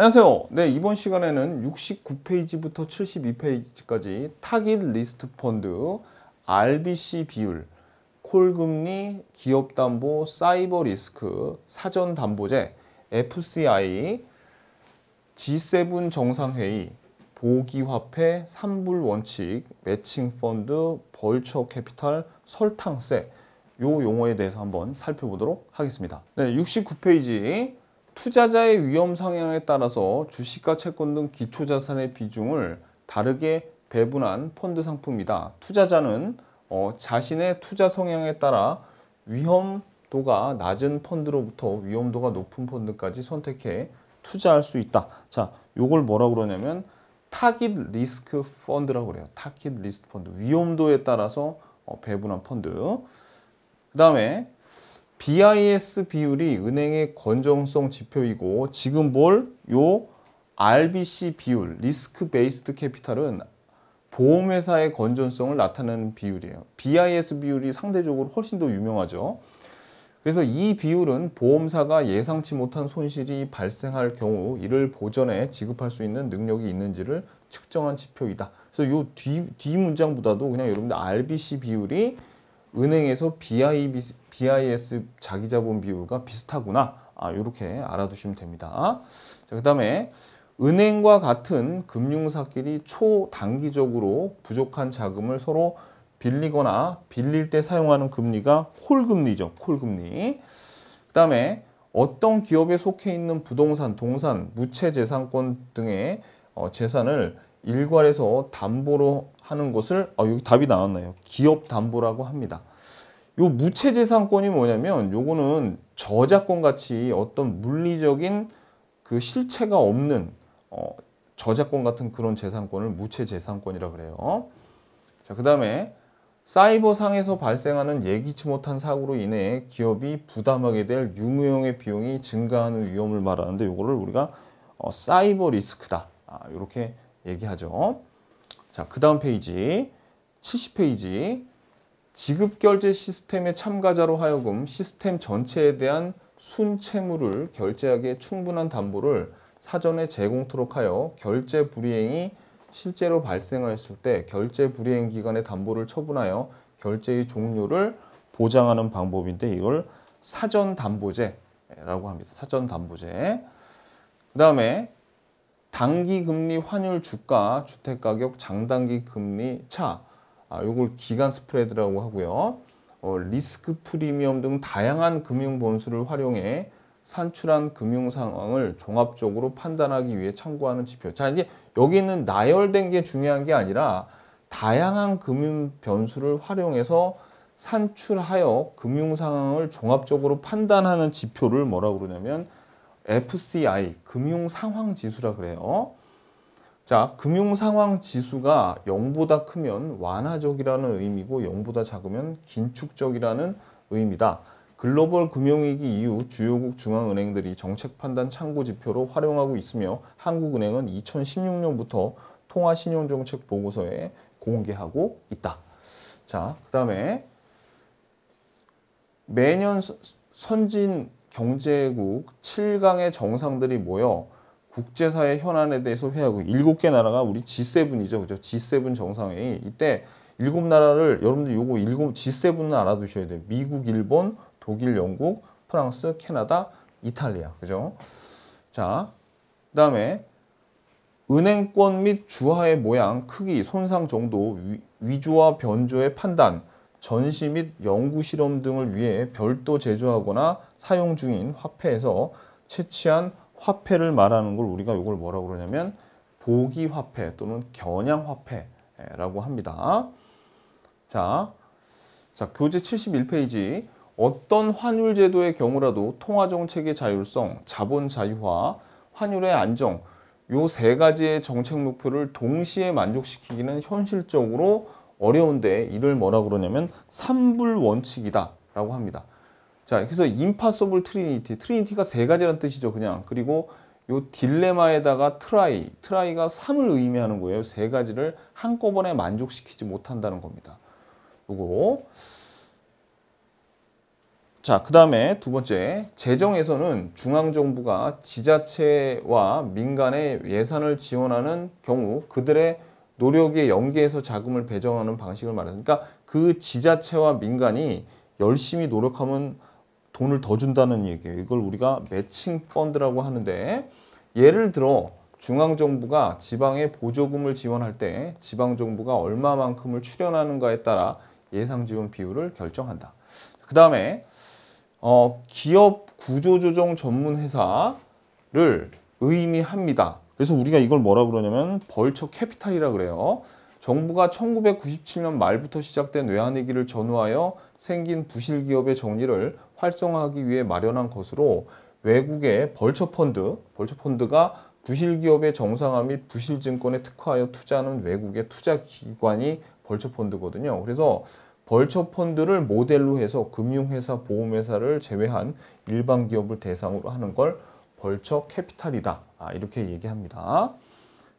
안녕하세요. 네, 이번 시간에는 69페이지부터 72페이지까지 타깃 리스트 펀드, RBC 비율, 콜금리, 기업담보, 사이버 리스크, 사전담보제, FCI, G7 정상회의, 보기화폐, 삼불 원칙, 매칭 펀드, 벌처 캐피탈, 설탕세 요 용어에 대해서 한번 살펴보도록 하겠습니다. 네, 69페이지 투자자의 위험 성향에 따라서 주식과 채권 등 기초자산의 비중을 다르게 배분한 펀드 상품이다. 투자자는 어, 자신의 투자 성향에 따라 위험도가 낮은 펀드로부터 위험도가 높은 펀드까지 선택해 투자할 수 있다. 자, 요걸 뭐라 고 그러냐면 타깃 리스크 펀드라고 그래요. 타깃 리스크 펀드. 위험도에 따라서 어, 배분한 펀드. 그 다음에 BIS 비율이 은행의 건전성 지표이고 지금 볼 요 RBC 비율, 리스크 베이스드 캐피탈은 보험회사의 건전성을 나타내는 비율이에요. BIS 비율이 상대적으로 훨씬 더 유명하죠. 그래서 이 비율은 보험사가 예상치 못한 손실이 발생할 경우 이를 보전에 지급할 수 있는 능력이 있는지를 측정한 지표이다. 그래서 이 뒤, 뒤 문장보다도 그냥 여러분들 RBC 비율이 은행에서 BIB, BIS 자기자본 비율과 비슷하구나 아, 요렇게 알아두시면 됩니다. 자, 그 다음에 은행과 같은 금융사끼리 초단기적으로 부족한 자금을 서로 빌리거나 빌릴 때 사용하는 금리가 콜금리죠. 콜금리. 그 다음에 어떤 기업에 속해 있는 부동산, 동산, 무채재산권 등의 어, 재산을 일괄해서 담보로 하는 것을 아 여기 답이 나왔네요. 기업 담보라고 합니다. 요 무체재산권이 뭐냐면 요거는 저작권 같이 어떤 물리적인 그 실체가 없는 어, 저작권 같은 그런 재산권을 무체재산권이라 그래요. 자, 그 다음에 사이버상에서 발생하는 예기치 못한 사고로 인해 기업이 부담하게 될 유무형의 비용이 증가하는 위험을 말하는데 이거를 우리가 어, 사이버 리스크다. 아, 이렇게 얘기하죠. 자, 그 다음 페이지 70페이지 지급 결제 시스템의 참가자로 하여금 시스템 전체에 대한 순 채무를 결제하기에 충분한 담보를 사전에 제공토록 하여 결제 불이행이 실제로 발생하였을 때 결제 불이행 기간의 담보를 처분하여 결제의 종료를 보장하는 방법인데 이걸 사전 담보제라고 합니다. 사전 담보제. 그 다음에 단기 금리 환율 주가 주택 가격 장단기 금리 차 아, 요걸 기간 스프레드라고 하고요. 어, 리스크 프리미엄 등 다양한 금융 본수를 활용해 산출한 금융 상황을 종합적으로 판단하기 위해 참고하는 지표. 자, 이제 여기는 나열된 게 중요한 게 아니라 다양한 금융 변수를 활용해서 산출하여 금융 상황을 종합적으로 판단하는 지표를 뭐라고 그러냐면 FCI 금융 상황 지수라 그래요. 자, 금융 상황 지수가 0보다 크면 완화적이라는 의미고 0보다 작으면 긴축적이라는 의미다. 글로벌 금융위기 이후 주요국 중앙은행들이 정책 판단 참고 지표로 활용하고 있으며 한국은행은 2016년부터 통화신용정책 보고서에 공개하고 있다. 자, 그 다음에 매년 선진 경제국 7강의 정상들이 모여 국제사회 현안에 대해서 회하고 7개 나라가 우리 G7이죠. 그죠? G7 정상회의. 이때 7나라를 여러분들 요거 7 G7은 알아두셔야 돼요. 미국, 일본, 독일, 영국, 프랑스, 캐나다, 이탈리아. 그죠? 자, 그다음에 은행권 및 주화의 모양, 크기, 손상 정도, 위, 위주와 변조의 판단, 전시 및 연구 실험 등을 위해 별도 제조하거나 사용 중인 화폐에서 채취한 화폐를 말하는 걸 우리가 이걸 뭐라고 그러냐면 보기화폐 또는 겨냥화폐라고 합니다. 자, 자 교재 71페이지 어떤 환율 제도의 경우라도 통화정책의 자율성, 자본 자유화, 환율의 안정 요 세 가지의 정책 목표를 동시에 만족시키기는 현실적으로 어려운데 이를 뭐라 고 그러냐면 3불 원칙이다 라고 합니다. 자 그래서 임파서블 트리니티, 트리니티가 세 가지란 뜻이죠 그냥. 그리고 요 딜레마에다가 트라이, 트라이가 3을 의미하는 거예요. 세 가지를 한꺼번에 만족시키지 못한다는 겁니다. 요거 자, 그 다음에 두 번째, 재정에서는 중앙정부가 지자체와 민간의 예산을 지원하는 경우 그들의 노력의 연계에서 자금을 배정하는 방식을 말하니까 그러니까 해서그 지자체와 민간이 열심히 노력하면 돈을 더 준다는 얘기예요. 이걸 우리가 매칭 펀드라고 하는데 예를 들어 중앙정부가 지방에 보조금을 지원할 때 지방정부가 얼마만큼을 출연하는가에 따라 예상 지원 비율을 결정한다. 그 다음에 어, 기업 구조조정 전문회사를 의미합니다. 그래서 우리가 이걸 뭐라 그러냐면 벌처 캐피탈이라 그래요. 정부가 1997년 말부터 시작된 외환위기를 전후하여 생긴 부실기업의 정리를 활성화하기 위해 마련한 것으로 외국의 벌처펀드, 벌처펀드가 부실기업의 정상화 및 부실증권에 특화하여 투자하는 외국의 투자기관이 벌처펀드거든요. 그래서 벌처펀드를 모델로 해서 금융회사, 보험회사를 제외한 일반 기업을 대상으로 하는 걸 벌처 캐피탈이다. 아, 이렇게 얘기합니다.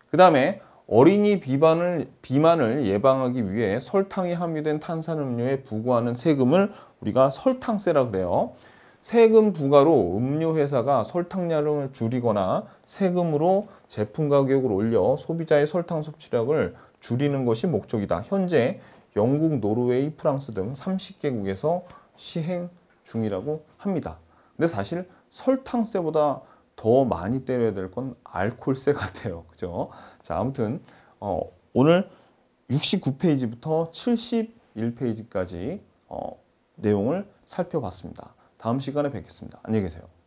그 다음에 어린이 비만을, 비만을 예방하기 위해 설탕이 함유된 탄산음료에 부과하는 세금을 우리가 설탕세라 그래요. 세금 부과로 음료 회사가 설탕량을 줄이거나 세금으로 제품 가격을 올려 소비자의 설탕 섭취량을 줄이는 것이 목적이다. 현재 영국, 노르웨이, 프랑스 등 30개국에서 시행 중이라고 합니다. 근데 사실 설탕세보다 더 많이 때려야 될 건 알콜세 같아요. 그죠? 자, 아무튼 어, 오늘 69페이지부터 71페이지까지 어, 내용을 살펴봤습니다. 다음 시간에 뵙겠습니다. 안녕히 계세요.